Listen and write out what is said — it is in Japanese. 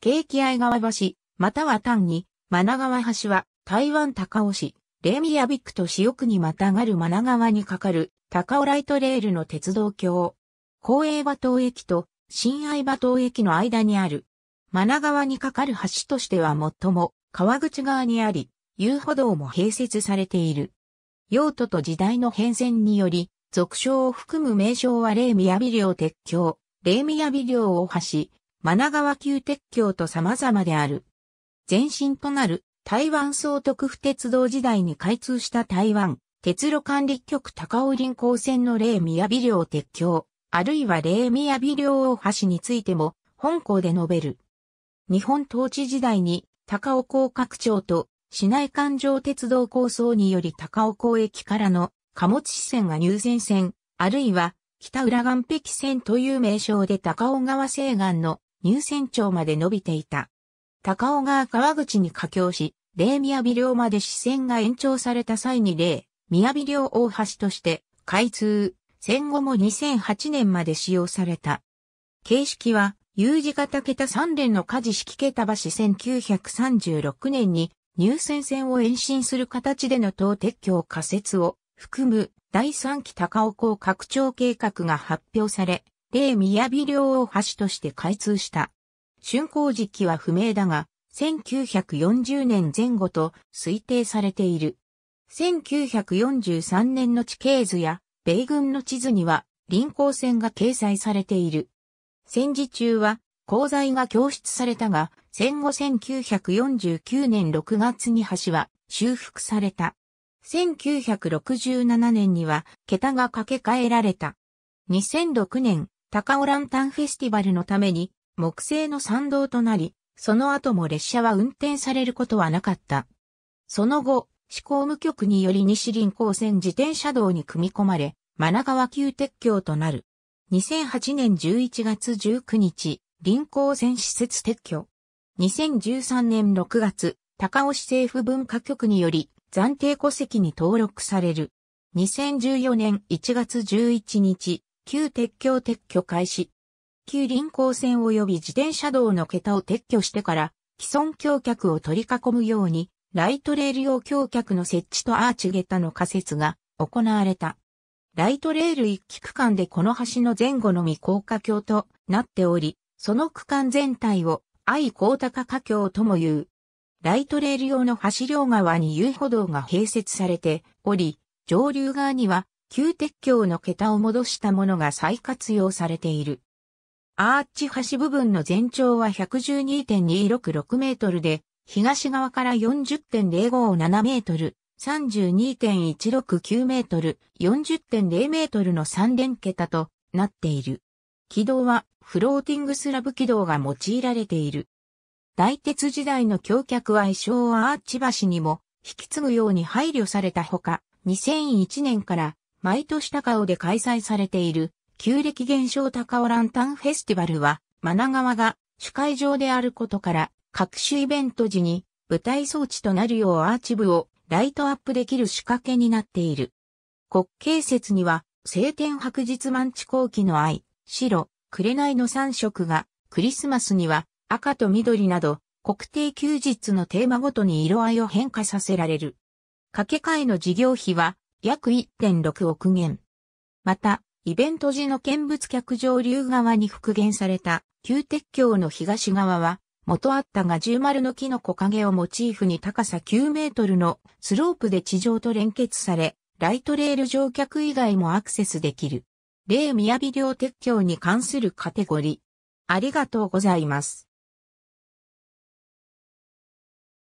景気い川橋、または単に、真川橋は、台湾高尾市、レミアビックと市奥にまたがる真川に架かる、高尾ライトレールの鉄道橋。公営馬島駅と、新愛馬島駅の間にある。真川に架かる橋としては最も、川口側にあり、遊歩道も併設されている。用途と時代の変遷により、俗称を含む名称はレーアビリ領鉄橋、レーアビリ領大橋、マナ川急鉄橋と様々である。前身となる台湾総督府鉄道時代に開通した台湾鉄路管理局高尾林港線の霊宮美領鉄橋、あるいは霊宮美領大橋についても本校で述べる。日本統治時代に高尾港拡張と市内環状鉄道構想により高尾港駅からの貨物支線が入線線、あるいは北浦岸壁線という名称で高尾川西岸の入選町まで伸びていた。高尾川川口に架橋し、霊宮尾寮まで支線が延長された際に霊、宮尾寮大橋として開通、戦後も2008年まで使用された。形式は、U 字型桁3連の火事式桁橋1936年に入選線を延伸する形での東鉄橋仮設を含む第3期高尾港拡張計画が発表され、例宮城両大橋として開通した。竣工時期は不明だが、1940年前後と推定されている。1943年の地形図や米軍の地図には臨港線が掲載されている。戦時中は鉱材が供出されたが、戦後1949年6月に橋は修復された。1967年には桁が掛け替えられた。2006年、高尾ランタンフェスティバルのために木製の参道となり、その後も列車は運転されることはなかった。その後、市公務局により西臨港線自転車道に組み込まれ、真川急鉄橋となる。2008年11月19日、臨港線施設撤去。2013年6月、高尾市政府文化局により暫定戸籍に登録される。2014年1月11日、旧鉄橋撤去開始。旧臨港線及び自転車道の桁を撤去してから、既存橋脚を取り囲むように、ライトレール用橋脚の設置とアーチ桁の仮設が行われた。ライトレール一期区間でこの橋の前後の未高架橋となっており、その区間全体を愛高高架橋とも言う。ライトレール用の橋両側に遊歩道が併設されており、上流側には旧鉄橋の桁を戻したものが再活用されている。アーチ橋部分の全長は112.266メートルで、東側から40.057メートル、32.169メートル、40.0メートルの3連桁となっている。軌道はフローティングスラブ軌道が用いられている。大鉄時代の橋脚は愛称アーチ橋にも引き継ぐように配慮されたほか、2001年から毎年高尾で開催されている、旧暦現象高尾ランタンフェスティバルは、真川が主会場であることから、各種イベント時に舞台装置となるようアーチ部をライトアップできる仕掛けになっている。国慶節には、晴天白日満地後期の愛、白、紅の三色が、クリスマスには赤と緑など、国定休日のテーマごとに色合いを変化させられる。掛け替えの事業費は、約1.6億元。また、イベント時の見物客上流側に復元された旧鉄橋の東側は、元あったが十丸の木の木陰をモチーフに高さ9メートルのスロープで地上と連結され、ライトレール乗客以外もアクセスできる。例宮城両鉄橋に関するカテゴリー。ありがとうございます。